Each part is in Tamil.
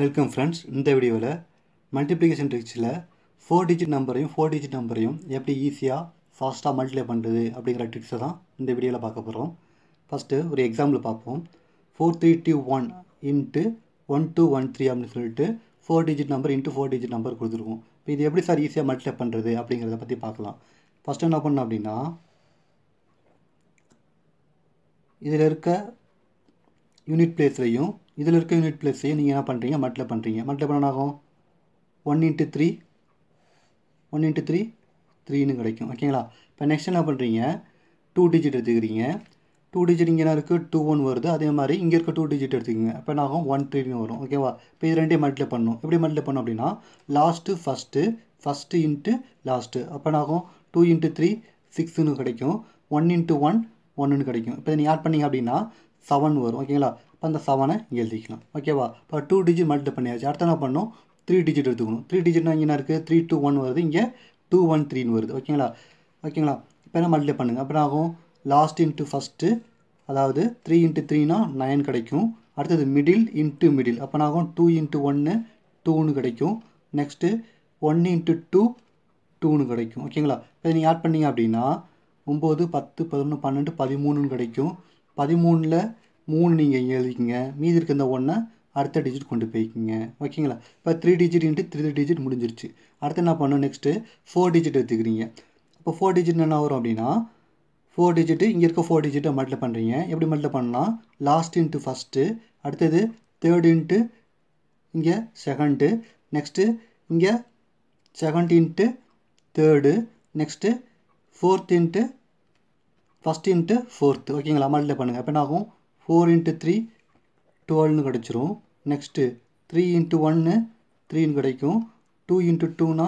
வெல்கம் ஃப்ரெண்ட்ஸ் இந்த வீடியோவில் மல்டிப்ளிகேஷன் ட்ரிக்ஸில் ஃபோர் டிஜிட் நம்பரையும் ஃபோர் டிஜிட் நம்பரையும் எப்படி ஈஸியாக ஃபாஸ்ட்டாக மல்டிப்ளை பண்ணுறது அப்படிங்கிற ட்ரிக்ஸை தான் இந்த வீடியோவில் பார்க்க போகிறோம் ஃபஸ்ட்டு ஒரு எக்ஸாம்பிள் பார்ப்போம் four three two one into one two one three அப்படின்னு சொல்லிட்டு four digit number into four digit number கொடுத்துருக்கோம் இப்போ இது எப்படி சார் ஈஸியாக மல்டிப்ளை பண்ணுறது அப்படிங்கிறத பற்றி பார்க்கலாம் ஃபஸ்ட்டு என்ன பண்ணோம் அப்படின்னா இதில் இருக்க யூனிட் பிளேஸ்லையும் இதில் இருக்க யூனிட் ப்ளஸ் நீங்கள் என்ன பண்ணுறீங்க மட்டில் பண்ணுறீங்க மட்டில் பண்ண ஆகும் one into three one into three த்ரீன்னு கிடைக்கும் ஓகேங்களா இப்போ நெக்ஸ்ட் என்ன பண்ணுறீங்க டூ டிஜிட் எடுத்துக்கிறீங்க டூ டிஜிட் இங்கே என்ன இருக்குது டூ ஒன் வருது அதே மாதிரி இங்கே இருக்க டூ டிஜிட் எடுத்துக்கோங்க அப்போ என்ன ஆகும் ஒன் த்ரீன்னு வரும் ஓகேவா இப்போ இது ரெண்டே மல்டிப்ளை பண்ணணும் எப்படி மல்டிப்ளை பண்ணோம் அப்படின்னா last first first into last அப்போ என்ன ஆகும் டூ இன்ட்டு த்ரீ சிக்ஸுன்னு கிடைக்கும் ஒன் இன்ட்டு ஒன் ஒன்றுன்னு கிடைக்கும் இப்போ நீங்கள் ஆட் பண்ணிங்க அப்படின்னா செவன் வரும் ஓகேங்களா இப்போ அந்த செவனை இங்கே எழுதிக்கலாம் ஓகேவா இப்போ டூ டிஜிட் மல்டிப்ளை பண்ணியாச்சு அடுத்த என்ன பண்ணோம் த்ரீ டிஜிட் எடுத்துக்கணும் த்ரீ டிஜிட்னா இங்கே இருக்குது த்ரீ டூ ஒன் வருது இங்கே டூ ஒன் த்ரீன்னு வருது ஓகேங்களா ஓகேங்களா இப்போ என்ன மல்டிப்ளை பண்ணுங்கள் அப்புறம் ஆகும் லாஸ்ட் இன்ட்டு ஃபஸ்ட்டு அதாவது த்ரீ இன்ட்டு த்ரீனா நைன் கிடைக்கும் அடுத்தது மிடில் இன்ட்டு மிடில் அப்போ ஆகும் டூ இன்ட்டு ஒன்று டூன்னு கிடைக்கும் நெக்ஸ்ட்டு ஒன் இன்ட்டு டூ டூன்னு கிடைக்கும் ஓகேங்களா இப்போ நீங்கள் ஆட் பண்ணிங்க அப்படின்னா ஒம்பது பத்து பதினொன்று பன்னெண்டு பதிமூணுன்னு கிடைக்கும் பதிமூணில் மூணு நீங்கள் இங்கே எழுதிக்கிங்க மீதி இருக்க இந்த ஒன்றை அடுத்த டிஜிட் கொண்டு போய்க்கிங்க ஓகேங்களா இப்போ three digit into three digit முடிஞ்சிருச்சு அடுத்து என்ன பண்ணணும் நெக்ஸ்ட்டு ஃபோர் டிஜிட் எடுத்துக்கிறீங்க இப்போ ஃபோர் டிஜிட் என்ன வரும் அப்படின்னா ஃபோர் டிஜிட்டு இங்கே இருக்க ஃபோர் டிஜிட்டை மல்டில் பண்ணுறீங்க எப்படி மட்டில் பண்ணலாம் லாஸ்ட் இன்ட்டு ஃபஸ்ட்டு அடுத்தது தேர்டு இன்ட்டு இங்கே செகண்டு நெக்ஸ்ட்டு இங்கே second into third next fourth into first into fourth ஓகேங்களா மட்டில் பண்ணுங்கள் அப்போ என்ன ஆகும் ஃபோர் இன்ட்டு த்ரீ டுவெல்னு கிடச்சிரும் நெக்ஸ்ட்டு த்ரீ இன்ட்டு ஒன்று த்ரீன்னு கிடைக்கும் டூ இன்ட்டு டூனா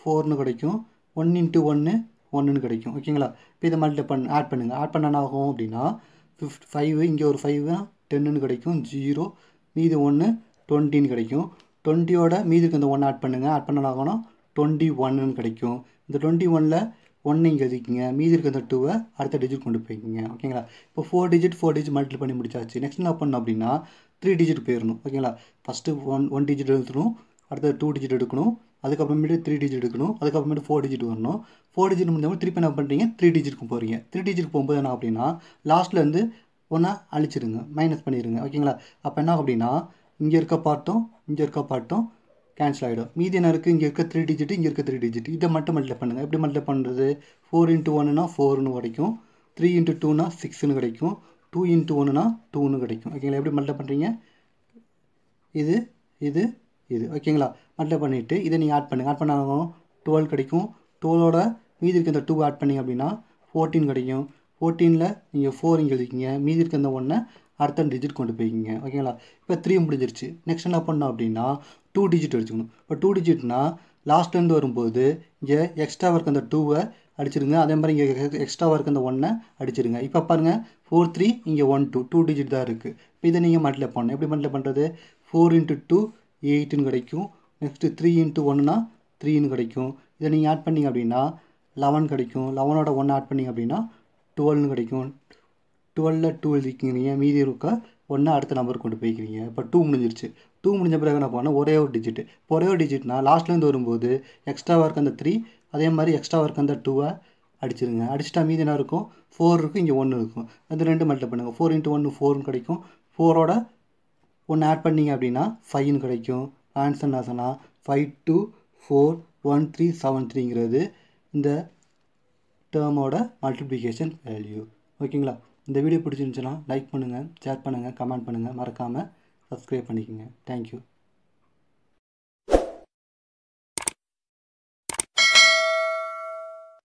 ஃபோர்னு கிடைக்கும் ஒன் இன்ட்டு ஒன்று ஒன்றுன்னு கிடைக்கும் ஓகேங்களா இப்போ இதை மல்டி பண்ண ஆட் பண்ணுங்கள் ஆட் பண்ண ஆகும் அப்படின்னா ஃபிஃப்ட் ஃபைவ் இங்கே ஒரு ஃபைவ் டென்னுன்னு கிடைக்கும் ஜீரோ மீது ஒன்று டுவெண்ட்டின்னு கிடைக்கும் டுவெண்ட்டியோட மீதுக்கு இந்த ஒன்று ஆட் பண்ணுங்கள் ஆட் பண்ண ஆகணும் டுவெண்ட்டி ஒன்னுன்னு கிடைக்கும் இந்த டுவெண்ட்டி ஒனில் ஒன்று இங்கே எழுதிக்கிங்க மீதி இருக்க அந்த டூவை அடுத்த டிஜிட் கொண்டு போய்க்கிங்க ஓகேங்களா இப்போ four digit four digit multiple பண்ணி முடிச்சாச்சு நெக்ஸ்ட் என்ன பண்ணணும் அப்படின்னா த்ரீ டிஜிட் போயிடணும் ஓகேங்களா ஃபஸ்ட்டு ஒன் ஒன் டிஜிட் எடுத்துணும் அடுத்த டூ டிஜிட் எடுக்கணும் அதுக்கப்புறமேட்டு த்ரீ டிஜிட் எடுக்கணும் அதுக்கப்புறமேட்டு ஃபோர் டிஜிட் வரணும் ஃபோர் டிஜிட் முடிஞ்சவங்க திருப்பி என்ன பண்ணுறீங்க த்ரீ டிஜிட்க்கு போகிறீங்க த்ரீ டிஜிட் போகும்போது என்ன அப்படின்னா லாஸ்ட்டில் வந்து ஒன்றா அழிச்சிருங்க மைனஸ் பண்ணிடுங்க ஓகேங்களா அப்போ என்ன அப்படின்னா இங்கே இருக்க பாட்டும் இங்கே இருக்க பாட்டும் கேன்சல் ஆகிடும் மீதி என்ன இருக்குது இங்கே இருக்க த்ரீ டிஜிட் இங்கே இருக்க த்ரீ டிஜிட் இதை மட்டும் மல்டிப்ளை பண்ணுங்கள் எப்படி மல்டிப்ளை பண்ணுறது ஃபோர் இன்ட்டு ஒன்றுனா ஃபோர்னு கிடைக்கும் த்ரீ இன்ட்டு டூனா சிக்ஸ்னு கிடைக்கும் டூ இன்ட்டு ஒன்றுனா டூன்னு கிடைக்கும் ஓகேங்களா எப்படி மல்டிப்ளை பண்ணுறீங்க இது இது இது ஓகேங்களா மல்டிப்ளை பண்ணிவிட்டு இதை நீங்கள் ஆட் பண்ணுங்கள் ஆட் பண்ணாலும் டுவெல் கிடைக்கும் டுவெலோட மீதி இருக்க இந்த டூ ஆட் பண்ணிங்க அப்படின்னா ஃபோர்டீன் கிடைக்கும் ஃபோர்டீனில் நீங்கள் ஃபோர் இங்கே எழுதிக்கிங்க மீதி இருக்க இந்த ஒன்றை அடுத்த டிஜிட் கொண்டு போய்க்கிங்க ஓகேங்களா இப்போ த்ரீ முடிஞ்சிருச்சு நெக்ஸ்ட் என்ன பண்ணோம் அப்படின்னா டூ டிஜிட் அடிச்சுக்கணும் இப்போ டூ டிஜிட்னா லாஸ்ட்லேருந்து வரும்போது இங்கே எக்ஸ்ட்ரா ஒர்க் அந்த டூவை அடிச்சிருங்க அதே மாதிரி இங்கே எக்ஸ்ட்ரா ஒர்க் அந்த ஒன்னை அடிச்சிருங்க இப்போ பாருங்கள் ஃபோர் த்ரீ இங்கே ஒன் டூ டூ டிஜிட் தான் இருக்குது இப்போ இதை நீங்கள் மல்டிப்ளை பண்ணணும் எப்படி மல்டிப்ளை பண்ணுறது ஃபோர் இன்ட்டு டூ எயிட்டுன்னு கிடைக்கும் நெக்ஸ்ட்டு த்ரீ இன்ட்டு ஒன்னா த்ரீன்னு கிடைக்கும் இதை நீங்கள் ஆட் பண்ணிங்க அப்படின்னா லெவன் கிடைக்கும் லெவனோட ஒன் ஆட் பண்ணிங்க அப்படின்னா டுவெல்னு கிடைக்கும் டுவெலில் டூ எழுதிக்கிங்க மீதி இருக்க ஒன்றா அடுத்த நம்பருக்கு கொண்டு போய்க்கிறீங்க இப்போ டூ முடிஞ்சிருச்சு டூ முடிஞ்ச பிறகு என்ன பண்ணால் ஒரே ஒரு டிஜிட் ஒரே ஒரு டிஜிட்னா லாஸ்ட்லேருந்து வரும்போது எக்ஸ்ட்ரா இருக்க அந்த த்ரீ அதே மாதிரி எக்ஸ்ட்ரா இருக்க அந்த டூவை அடிச்சிருங்க அடிச்சிட்டா மீதி என்ன இருக்கும் ஃபோர் இருக்கும் இங்கே ஒன்று இருக்கும் அது ரெண்டு மல்டி பண்ணுங்கள் ஃபோர் இன்ட்டு ஒன்று ஃபோர்னு கிடைக்கும் ஃபோரோட ஒன்று ஆட் பண்ணிங்க அப்படின்னா ஃபைவ்னு கிடைக்கும் ஆன்சர் என்ன சொன்னால் five two four one three seven த்ரீங்கிறது இந்த டேர்மோட மல்டிப்ளிகேஷன் வேல்யூ ஓகேங்களா இந்த வீடியோ பிடிச்சிருந்துச்சுன்னா லைக் பண்ணுங்கள் ஷேர் பண்ணுங்கள் கமெண்ட் பண்ணுங்கள் மறக்காமல் சப்ஸ்கிரைப் பண்ணிக்கோங்க தேங்க்யூ